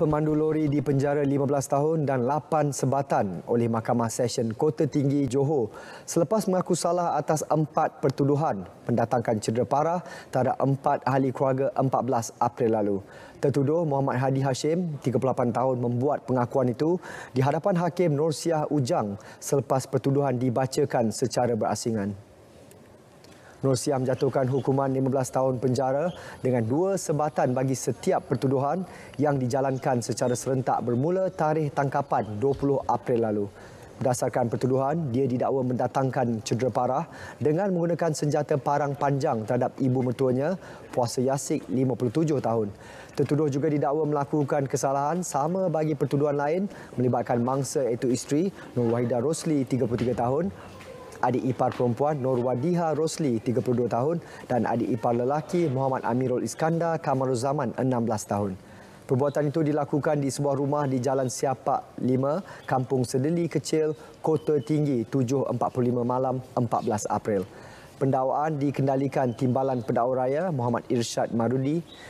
pemandu lori di penjara 15 tahun dan 8 sebatan oleh Mahkamah Session Kota Tinggi Johor selepas mengaku salah atas empat pertuduhan mendatangkan cedera parah terhadap empat ahli keluarga 14 April lalu. Tertuduh Muhammad Hadi Hashim, 38 tahun membuat pengakuan itu di hadapan Hakim Nursiah Ujang selepas pertuduhan dibacakan secara berasingan. Nur Siam jatuhkan hukuman 15 tahun penjara dengan dua sebatan bagi setiap pertuduhan yang dijalankan secara serentak bermula tarikh tangkapan 20 April lalu. Berdasarkan pertuduhan, dia didakwa mendatangkan cedera parah dengan menggunakan senjata parang panjang terhadap ibu mertuanya, Puasa Yasik, 57 tahun. Tertuduh juga didakwa melakukan kesalahan sama bagi pertuduhan lain melibatkan mangsa iaitu isteri, Nur Wahida Rosli, 33 tahun, adik ipar perempuan Nur Wadiha Rosli 32 tahun dan adik ipar lelaki Muhammad Amirul Iskandar Kamaruzaman 16 tahun. Perbuatan itu dilakukan di sebuah rumah di Jalan Siapak 5, Kampung Sedeli Kecil, Kota Tinggi 7.45 malam 14 April. Pendakwaan dikendalikan Timbalan Pendakwa Raya Muhammad Irsyad Marudi